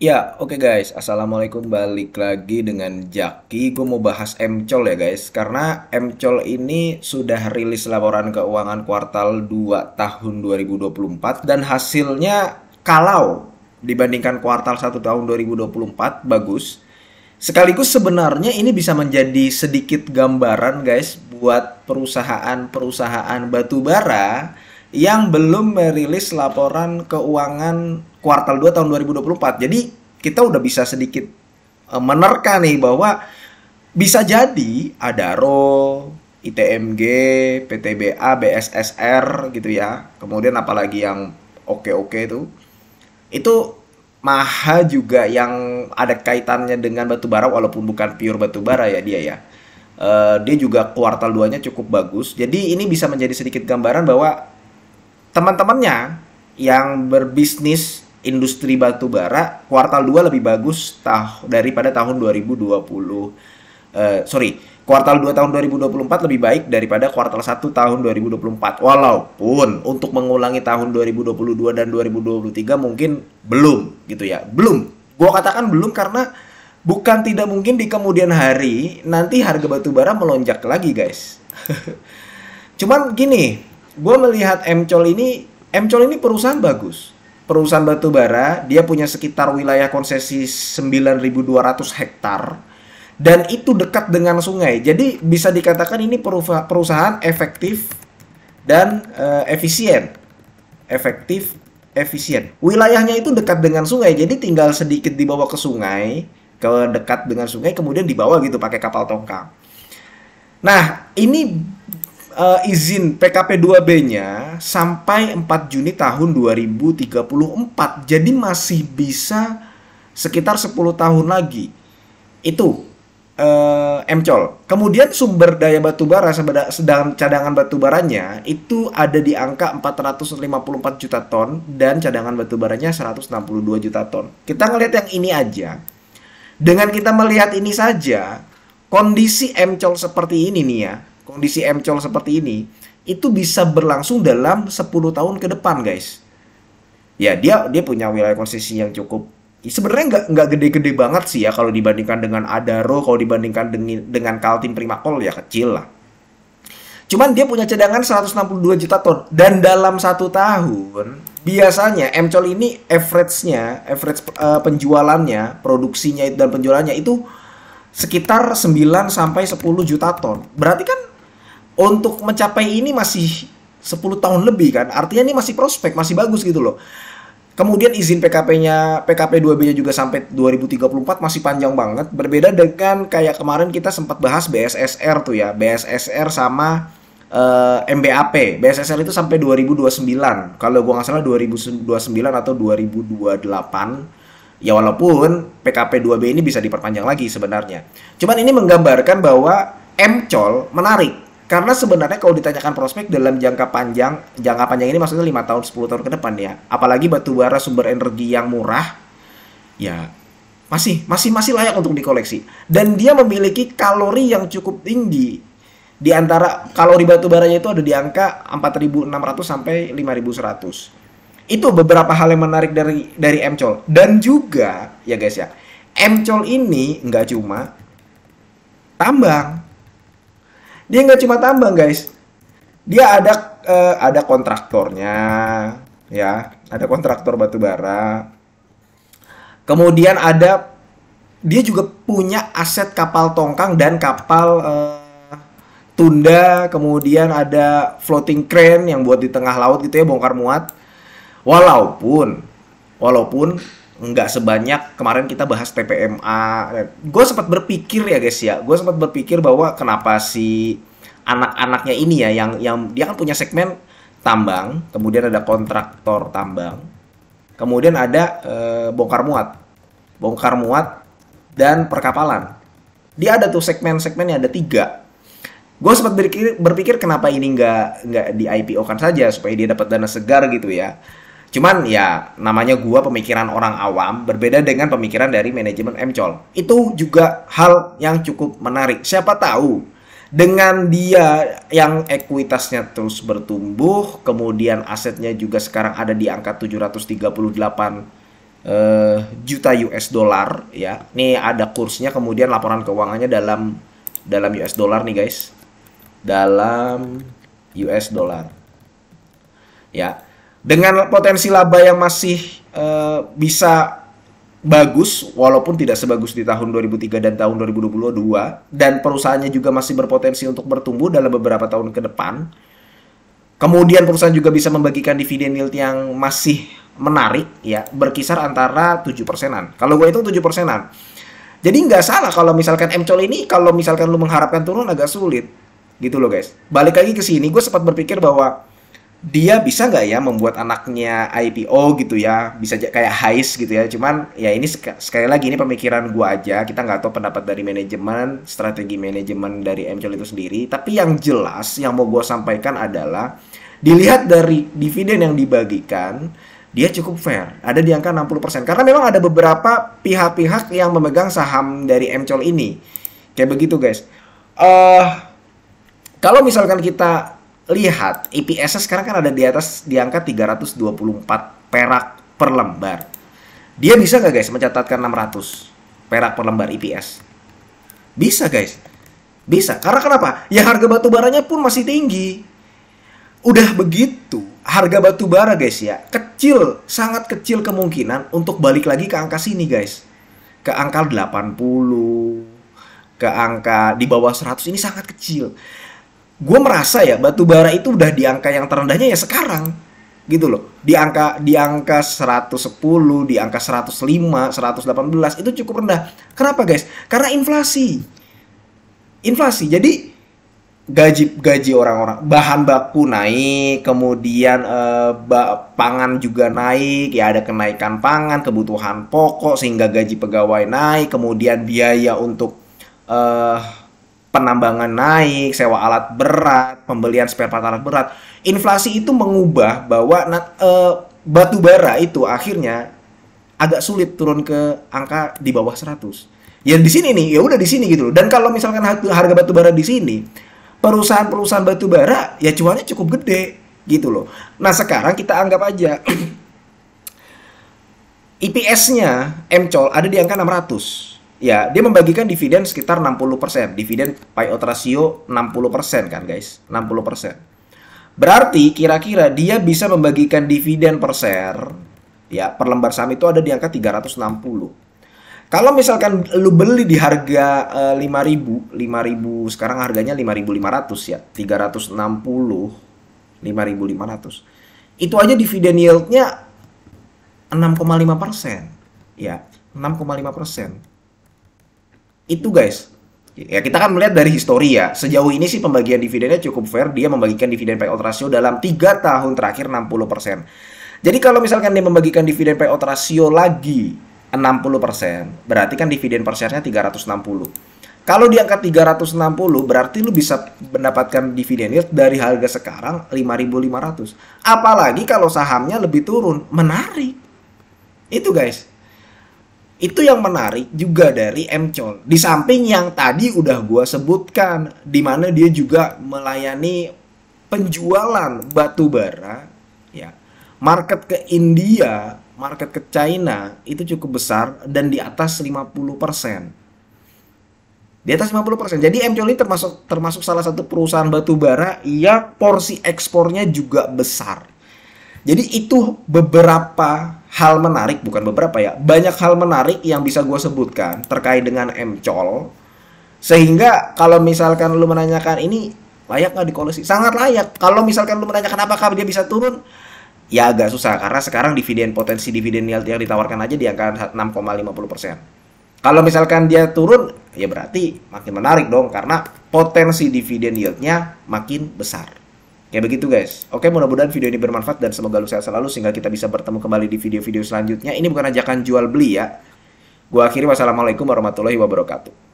Ya, oke guys. Assalamualaikum balik lagi dengan Jaki. Gue mau bahas Mcol ya guys. Karena Mcol ini sudah rilis laporan keuangan kuartal 2 tahun 2024 dan hasilnya kalau dibandingkan kuartal 1 tahun 2024 bagus. Sekaligus sebenarnya ini bisa menjadi sedikit gambaran guys buat perusahaan-perusahaan batubara yang belum merilis laporan keuangan kuartal 2 tahun 2024. Jadi kita udah bisa sedikit e, menerka nih bahwa bisa jadi ada RO, ITMG, PTBA, BSSR gitu ya. Kemudian apalagi yang oke-oke itu. Itu Maha juga yang ada kaitannya dengan batu bara walaupun bukan pure bara ya dia ya. Uh, dia juga kuartal 2-nya cukup bagus. Jadi ini bisa menjadi sedikit gambaran bahwa teman-temannya yang berbisnis industri batu bara kuartal 2 lebih bagus tah daripada tahun 2020. Uh, eh, sorry, kuartal 2 tahun 2024 lebih baik daripada kuartal 1 tahun 2024. Walaupun untuk mengulangi tahun 2022 dan 2023 mungkin belum gitu ya. Belum. Gua katakan belum karena bukan tidak mungkin di kemudian hari nanti harga batu bara melonjak lagi, guys. Cuman gini, gue melihat Mcol ini Mcol ini perusahaan bagus perusahaan batu bara, dia punya sekitar wilayah konsesi 9.200 hektar dan itu dekat dengan sungai. Jadi bisa dikatakan ini perusahaan efektif dan uh, efisien. Efektif, efisien. Wilayahnya itu dekat dengan sungai, jadi tinggal sedikit dibawa ke sungai, ke dekat dengan sungai kemudian dibawa gitu pakai kapal tongkang. Nah, ini uh, izin PKP 2B-nya sampai 4 Juni tahun 2034. Jadi masih bisa sekitar 10 tahun lagi. Itu uh, eh, Mcol. Kemudian sumber daya batubara sedang cadangan batubaranya itu ada di angka 454 juta ton dan cadangan batubaranya 162 juta ton. Kita ngelihat yang ini aja. Dengan kita melihat ini saja, kondisi Mcol seperti ini nih ya, kondisi MCol seperti ini itu bisa berlangsung dalam 10 tahun ke depan guys ya dia dia punya wilayah konsesi yang cukup ya sebenarnya nggak nggak gede-gede banget sih ya kalau dibandingkan dengan Adaro kalau dibandingkan dengan dengan Kaltim Primakol ya kecil lah Cuman dia punya cadangan 162 juta ton dan dalam satu tahun biasanya Mcol ini average-nya, average eh, penjualannya, produksinya dan penjualannya itu sekitar 9 sampai 10 juta ton. Berarti kan untuk mencapai ini masih 10 tahun lebih kan. Artinya ini masih prospek, masih bagus gitu loh. Kemudian izin PKP-nya, PKP 2B-nya juga sampai 2034 masih panjang banget. Berbeda dengan kayak kemarin kita sempat bahas BSSR tuh ya. BSSR sama uh, eh, MBAP. BSSR itu sampai 2029. Kalau gua nggak salah 2029 atau 2028. Ya walaupun PKP 2B ini bisa diperpanjang lagi sebenarnya. Cuman ini menggambarkan bahwa MCOL menarik karena sebenarnya kalau ditanyakan prospek dalam jangka panjang, jangka panjang ini maksudnya 5 tahun, 10 tahun ke depan ya. Apalagi batu bara sumber energi yang murah, ya masih masih masih layak untuk dikoleksi. Dan dia memiliki kalori yang cukup tinggi. Di antara kalori batu baranya itu ada di angka 4.600 sampai 5.100. Itu beberapa hal yang menarik dari dari Mcol. Dan juga ya guys ya, Mcol ini nggak cuma tambang, dia nggak cuma tambang, guys. Dia ada uh, ada kontraktornya, ya, ada kontraktor batu bara. Kemudian ada dia juga punya aset kapal tongkang dan kapal uh, tunda, kemudian ada floating crane yang buat di tengah laut gitu ya bongkar muat. Walaupun walaupun nggak sebanyak kemarin kita bahas TPMA. Gue sempat berpikir ya guys ya, gue sempat berpikir bahwa kenapa si anak-anaknya ini ya yang yang dia kan punya segmen tambang, kemudian ada kontraktor tambang, kemudian ada e, bongkar muat, bongkar muat dan perkapalan. Dia ada tuh segmen-segmennya ada tiga. Gue sempat berpikir, berpikir kenapa ini nggak nggak di IPO kan saja supaya dia dapat dana segar gitu ya Cuman ya namanya gua pemikiran orang awam berbeda dengan pemikiran dari manajemen MCOL Itu juga hal yang cukup menarik. Siapa tahu dengan dia yang ekuitasnya terus bertumbuh, kemudian asetnya juga sekarang ada di angka 738 eh, juta US dollar ya. Nih ada kursnya kemudian laporan keuangannya dalam dalam US dollar nih guys. Dalam US dollar. Ya dengan potensi laba yang masih e, bisa bagus walaupun tidak sebagus di tahun 2003 dan tahun 2022 dan perusahaannya juga masih berpotensi untuk bertumbuh dalam beberapa tahun ke depan. Kemudian perusahaan juga bisa membagikan dividen yield yang masih menarik ya berkisar antara 7 persenan. Kalau gue itu 7 persenan. Jadi nggak salah kalau misalkan Mcol ini kalau misalkan lu mengharapkan turun agak sulit gitu loh guys. Balik lagi ke sini gue sempat berpikir bahwa dia bisa nggak ya membuat anaknya IPO gitu ya bisa kayak heist gitu ya cuman ya ini sek sekali lagi ini pemikiran gua aja kita nggak tahu pendapat dari manajemen strategi manajemen dari MCL itu sendiri tapi yang jelas yang mau gua sampaikan adalah dilihat dari dividen yang dibagikan dia cukup fair, ada di angka 60%. Karena memang ada beberapa pihak-pihak yang memegang saham dari MCL ini. Kayak begitu, guys. Uh, kalau misalkan kita lihat IPS sekarang kan ada di atas di angka 324 perak per lembar. Dia bisa nggak guys mencatatkan 600 perak per lembar EPS? Bisa guys. Bisa. Karena kenapa? Ya harga batu baranya pun masih tinggi. Udah begitu, harga batu bara guys ya, kecil, sangat kecil kemungkinan untuk balik lagi ke angka sini guys. Ke angka 80, ke angka di bawah 100 ini sangat kecil gue merasa ya batu bara itu udah di angka yang terendahnya ya sekarang gitu loh di angka di angka 110 di angka 105 118 itu cukup rendah kenapa guys karena inflasi inflasi jadi gaji gaji orang-orang bahan baku naik kemudian eh, pangan juga naik ya ada kenaikan pangan kebutuhan pokok sehingga gaji pegawai naik kemudian biaya untuk eh, penambangan naik, sewa alat berat, pembelian spare part alat berat. Inflasi itu mengubah bahwa uh, batu bara itu akhirnya agak sulit turun ke angka di bawah 100. Ya di sini nih, ya udah di sini gitu loh. Dan kalau misalkan harga batu bara di sini, perusahaan-perusahaan batu bara ya cuannya cukup gede gitu loh. Nah, sekarang kita anggap aja EPS nya Mcol ada di angka 600 ya dia membagikan dividen sekitar 60%. Dividen payout ratio 60% kan guys, 60%. Berarti kira-kira dia bisa membagikan dividen per share ya per lembar saham itu ada di angka 360. Kalau misalkan lu beli di harga eh, ribu 5000, 5000 sekarang harganya 5500 ya, 360 5500. Itu aja dividen yieldnya 6,5 persen. Ya, 6,5 persen itu guys. Ya, kita kan melihat dari histori ya. Sejauh ini sih pembagian dividennya cukup fair. Dia membagikan dividen payout ratio dalam tiga tahun terakhir 60%. Jadi kalau misalkan dia membagikan dividen payout ratio lagi 60%, berarti kan dividen per share-nya 360. Kalau di angka 360 berarti lu bisa mendapatkan dividen yield dari harga sekarang 5.500. Apalagi kalau sahamnya lebih turun, menarik. Itu guys. Itu yang menarik juga dari Mcol. Di samping yang tadi udah gue sebutkan, di mana dia juga melayani penjualan batu bara, ya, market ke India, market ke China itu cukup besar dan di atas 50%. Di atas 50%. Jadi Mcol ini termasuk termasuk salah satu perusahaan batu bara yang porsi ekspornya juga besar. Jadi itu beberapa hal menarik bukan beberapa ya banyak hal menarik yang bisa gue sebutkan terkait dengan mcol sehingga kalau misalkan lu menanyakan ini layak nggak dikoleksi sangat layak kalau misalkan lu menanyakan apakah dia bisa turun ya agak susah karena sekarang dividen potensi dividen yield yang ditawarkan aja di angka 6,50 kalau misalkan dia turun ya berarti makin menarik dong karena potensi dividen yieldnya makin besar Kayak begitu guys. Oke mudah-mudahan video ini bermanfaat dan semoga lu sehat selalu sehingga kita bisa bertemu kembali di video-video selanjutnya. Ini bukan ajakan jual beli ya. Gua akhiri wassalamualaikum warahmatullahi wabarakatuh.